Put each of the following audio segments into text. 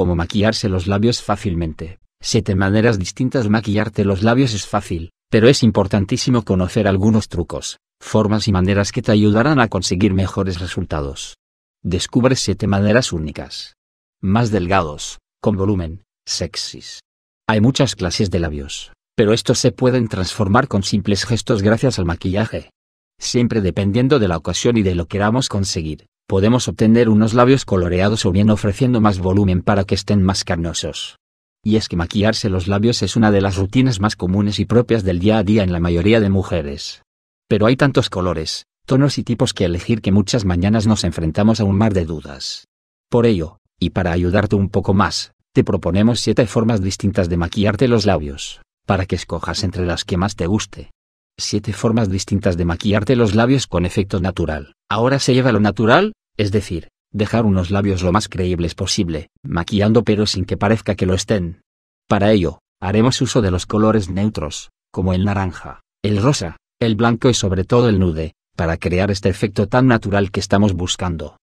Cómo maquillarse los labios fácilmente. Siete maneras distintas maquillarte los labios es fácil, pero es importantísimo conocer algunos trucos, formas y maneras que te ayudarán a conseguir mejores resultados. Descubre siete maneras únicas. Más delgados, con volumen, sexys. Hay muchas clases de labios, pero estos se pueden transformar con simples gestos gracias al maquillaje. Siempre dependiendo de la ocasión y de lo que queramos conseguir, podemos obtener unos labios coloreados o bien ofreciendo más volumen para que estén más carnosos. Y es que maquillarse los labios es una de las rutinas más comunes y propias del día a día en la mayoría de mujeres. Pero hay tantos colores, tonos y tipos que elegir que muchas mañanas nos enfrentamos a un mar de dudas. Por ello, y para ayudarte un poco más, te proponemos 7 formas distintas de maquillarte los labios, para que escojas entre las que más te guste. 7 formas distintas de maquillarte los labios con efecto natural. Ahora se lleva lo natural, es decir, dejar unos labios lo más creíbles posible, maquillando pero sin que parezca que lo estén. Para ello, haremos uso de los colores neutros, como el naranja, el rosa, el blanco y sobre todo el nude, para crear este efecto tan natural que estamos buscando.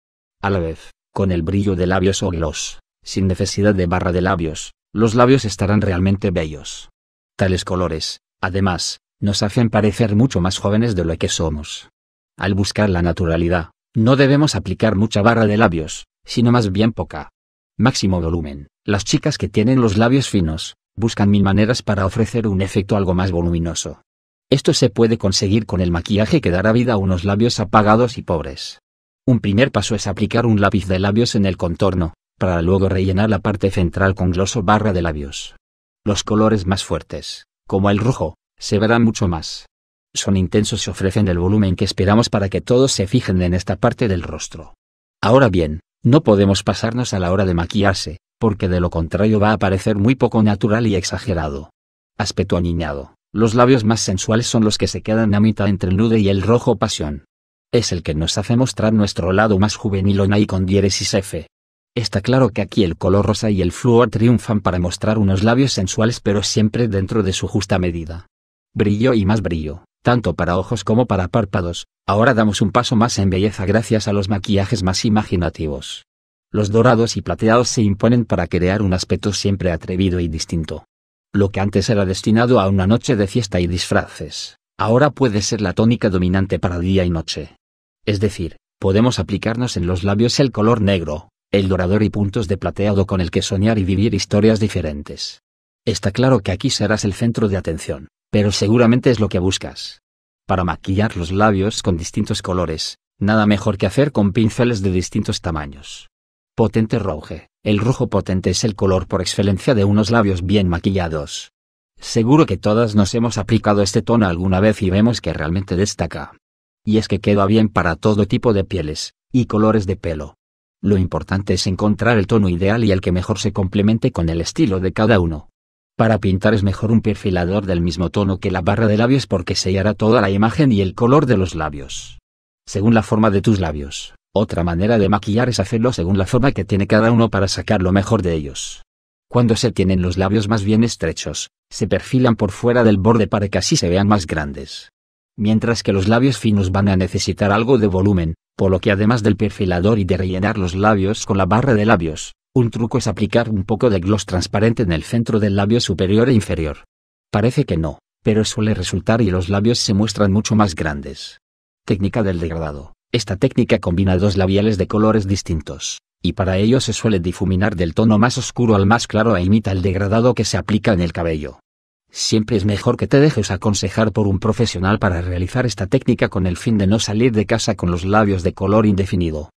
A la vez, con el brillo de labios o gloss, sin necesidad de barra de labios, los labios estarán realmente bellos. Tales colores, además, nos hacen parecer mucho más jóvenes de lo que somos. Al buscar la naturalidad, no debemos aplicar mucha barra de labios, sino más bien poca. Máximo volumen. Las chicas que tienen los labios finos, buscan mil maneras para ofrecer un efecto algo más voluminoso. Esto se puede conseguir con el maquillaje que dará vida a unos labios apagados y pobres. Un primer paso es aplicar un lápiz de labios en el contorno, para luego rellenar la parte central con gloso barra de labios. Los colores más fuertes, como el rojo, se verán mucho más son intensos y ofrecen el volumen que esperamos para que todos se fijen en esta parte del rostro. Ahora bien, no podemos pasarnos a la hora de maquillarse, porque de lo contrario va a parecer muy poco natural y exagerado. Aspecto aniñado. Los labios más sensuales son los que se quedan a mitad entre el nude y el rojo pasión. Es el que nos hace mostrar nuestro lado más juvenil y con diéresis F. Está claro que aquí el color rosa y el flúor triunfan para mostrar unos labios sensuales pero siempre dentro de su justa medida. Brillo y más brillo tanto para ojos como para párpados, ahora damos un paso más en belleza gracias a los maquillajes más imaginativos. Los dorados y plateados se imponen para crear un aspecto siempre atrevido y distinto. Lo que antes era destinado a una noche de fiesta y disfraces, ahora puede ser la tónica dominante para día y noche. Es decir, podemos aplicarnos en los labios el color negro, el dorador y puntos de plateado con el que soñar y vivir historias diferentes. Está claro que aquí serás el centro de atención pero seguramente es lo que buscas. Para maquillar los labios con distintos colores, nada mejor que hacer con pinceles de distintos tamaños. Potente rouge, El rojo potente es el color por excelencia de unos labios bien maquillados. Seguro que todas nos hemos aplicado este tono alguna vez y vemos que realmente destaca. Y es que queda bien para todo tipo de pieles, y colores de pelo. Lo importante es encontrar el tono ideal y el que mejor se complemente con el estilo de cada uno. Para pintar es mejor un perfilador del mismo tono que la barra de labios porque sellará toda la imagen y el color de los labios. Según la forma de tus labios, otra manera de maquillar es hacerlo según la forma que tiene cada uno para sacar lo mejor de ellos. Cuando se tienen los labios más bien estrechos, se perfilan por fuera del borde para que así se vean más grandes. Mientras que los labios finos van a necesitar algo de volumen, por lo que además del perfilador y de rellenar los labios con la barra de labios, un truco es aplicar un poco de gloss transparente en el centro del labio superior e inferior. Parece que no, pero suele resultar y los labios se muestran mucho más grandes. Técnica del degradado. Esta técnica combina dos labiales de colores distintos, y para ello se suele difuminar del tono más oscuro al más claro e imita el degradado que se aplica en el cabello. Siempre es mejor que te dejes aconsejar por un profesional para realizar esta técnica con el fin de no salir de casa con los labios de color indefinido.